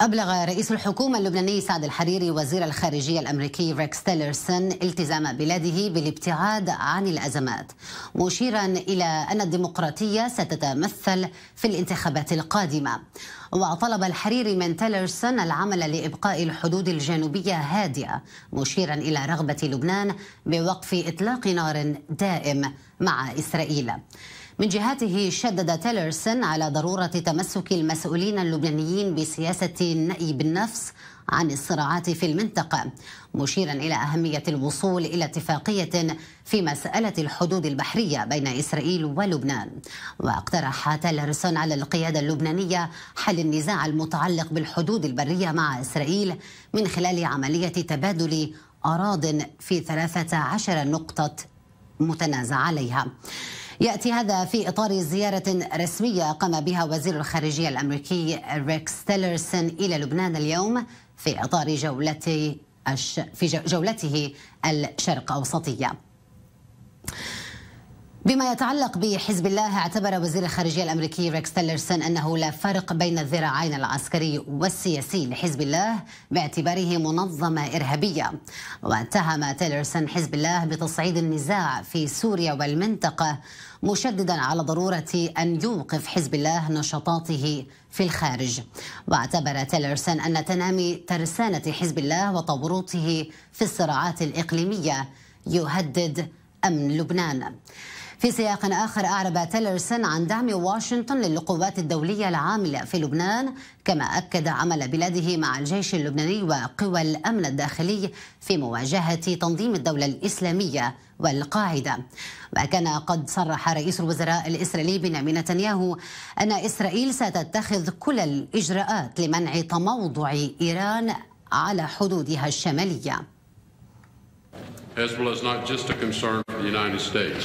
أبلغ رئيس الحكومة اللبناني سعد الحريري وزير الخارجية الأمريكي ريكس تيلرسون التزام بلاده بالابتعاد عن الأزمات مشيرا إلى أن الديمقراطية ستتمثل في الانتخابات القادمة وطلب الحريري من تيلرسون العمل لإبقاء الحدود الجنوبية هادئة مشيرا إلى رغبة لبنان بوقف إطلاق نار دائم مع إسرائيل من جهاته شدد تيلرسون على ضرورة تمسك المسؤولين اللبنانيين بسياسة النأي بالنفس عن الصراعات في المنطقة مشيرا إلى أهمية الوصول إلى اتفاقية في مسألة الحدود البحرية بين إسرائيل ولبنان واقترح تيلرسون على القيادة اللبنانية حل النزاع المتعلق بالحدود البرية مع إسرائيل من خلال عملية تبادل أراض في 13 نقطة متنازع عليها يأتي هذا في إطار زيارة رسمية قام بها وزير الخارجية الأمريكي ريكس تيلرسون إلى لبنان اليوم في إطار جولته في جولته الشرق أوسطية بما يتعلق بحزب الله اعتبر وزير الخارجيه الامريكي ريكس تيلرسون انه لا فرق بين الذراعين العسكري والسياسي لحزب الله باعتباره منظمه ارهابيه واتهم تيلرسون حزب الله بتصعيد النزاع في سوريا والمنطقه مشددا على ضروره ان يوقف حزب الله نشاطاته في الخارج واعتبر تيلرسون ان تنامي ترسانه حزب الله وتورطه في الصراعات الاقليميه يهدد امن لبنان في سياق آخر أعرب تيلرسون عن دعم واشنطن للقوات الدولية العاملة في لبنان كما أكد عمل بلاده مع الجيش اللبناني وقوى الأمن الداخلي في مواجهة تنظيم الدولة الإسلامية والقاعدة وكان قد صرح رئيس الوزراء الإسرائيلي بنيامين نتنياهو أن إسرائيل ستتخذ كل الإجراءات لمنع تموضع إيران على حدودها الشمالية Hezbollah is not just a concern for the United States.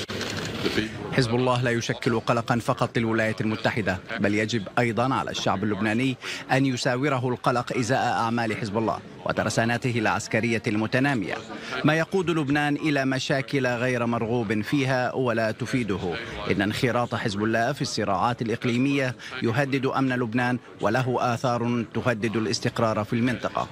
حزب الله لا يشكل قلقا فقط للولايات المتحدة بل يجب أيضا على الشعب اللبناني أن يساوره القلق إزاء أعمال حزب الله وترساناته العسكرية المتنامية ما يقود لبنان إلى مشاكل غير مرغوب فيها ولا تفيده إن انخراط حزب الله في الصراعات الإقليمية يهدد أمن لبنان وله آثار تهدد الاستقرار في المنطقة